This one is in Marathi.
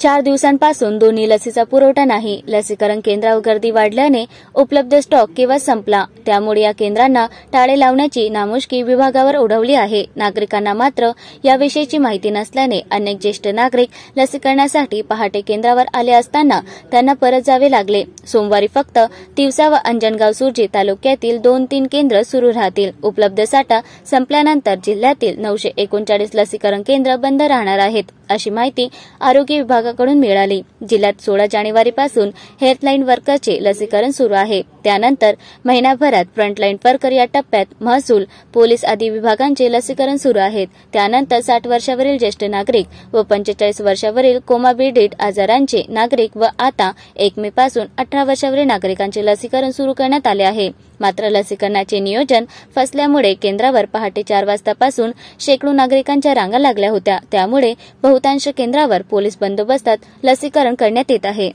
चार दिवसांपासून दोन्ही लसीचा पुरवठा नाही लसीकरण केंद्रावर गर्दी वाढल्याने उपलब्ध स्टॉक केवळ संपला त्यामुळे या केंद्रांना टाळे लावण्याची नामुष्की विभागावर उडवली आहे नागरिकांना मात्र याविषयीची माहिती नसल्याने अनेक ज्येष्ठ नागरिक लसीकरणासाठी पहाटे केंद्रावर आले असताना त्यांना परत जावे लागले सोमवारी फक्त तिवसा व अंजनगाव सुरजी तालुक्यातील दोन तीन केंद्र सुरू राहतील उपलब्ध साठा संपल्यानंतर जिल्ह्यातील नऊशे एकोणचाळीस लसीकरण केंद्र बंद राहणार आहेत अशी माहिती आरोग्य विभागाकडून मिळाली जिल्ह्यात सोळा जानेवारीपासून हेल्थलाईन वर्करचे लसीकरण सुरू आहे त्यानंतर महिनाभरात फ्रंटलाईन वर्कर या टप्प्यात महसूल पोलीस आदी विभागांचे लसीकरण सुरू आहेत त्यानंतर साठ वर्षावरील ज्येष्ठ नागरिक व पंचेचाळीस वर्षावरील कोमाबिडीट आजारांचे नागरिक व आता एक मे पासून अठरा वर्षावरील नागरिकांचे लसीकरण सुरू करण्यात आले आहे मात्र लसीकरणाचे नियोजन फसल्यामुळे केंद्रावर पहाटे चार वाजतापासून शेकडो नागरिकांच्या रांगा लागल्या होत्या त्यामुळे बहुतांश केंद्रावर पोलीस बंदोबस्तात लसीकरण करण्यात येत आहे